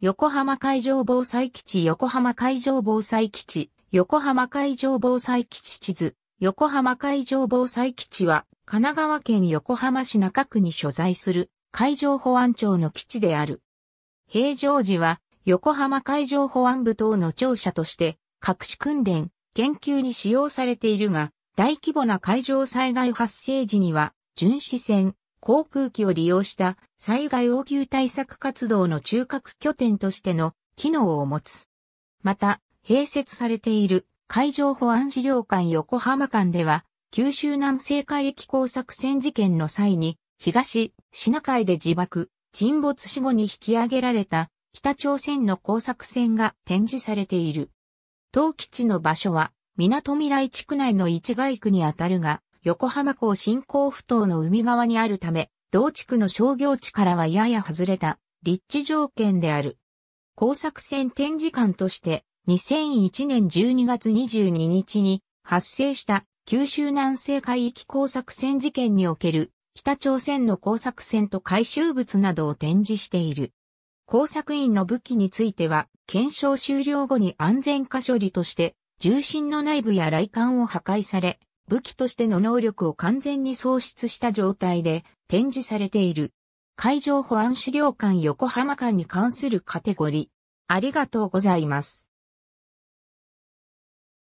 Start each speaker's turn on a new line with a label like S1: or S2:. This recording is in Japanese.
S1: 横浜海上防災基地横浜海上防災基地横
S2: 浜海上防災基地地図横浜海上防災基地は神奈川県横浜市中区に所在する海上保安庁の基地である。平常時は横浜海上保安部等の庁舎として各種訓練、研究に使用されているが大規模な海上災害発生時には巡視船、航空機を利用した災害応急対策活動の中核拠点としての機能を持つ。また、併設されている海上保安資料館横浜間では、九州南西海域工作船事件の際に、東、シナ海で自爆、沈没死後に引き上げられた北朝鮮の工作船が展示されている。当基地の場所は、港未来地区内の市街区にあたるが、横浜港新港埠頭の海側にあるため、同地区の商業地からはやや外れた立地条件である。工作船展示館として、2001年12月22日に発生した九州南西海域工作船事件における北朝鮮の工作船と回収物などを展示している。工作員の武器については、検証終了後に安全化処理として、重心の内部や雷管を破壊され、武器としての能力を完全に喪失した状態で展示されている。海上保安資料館横浜館に関
S1: するカテゴリー。ありがとうございます。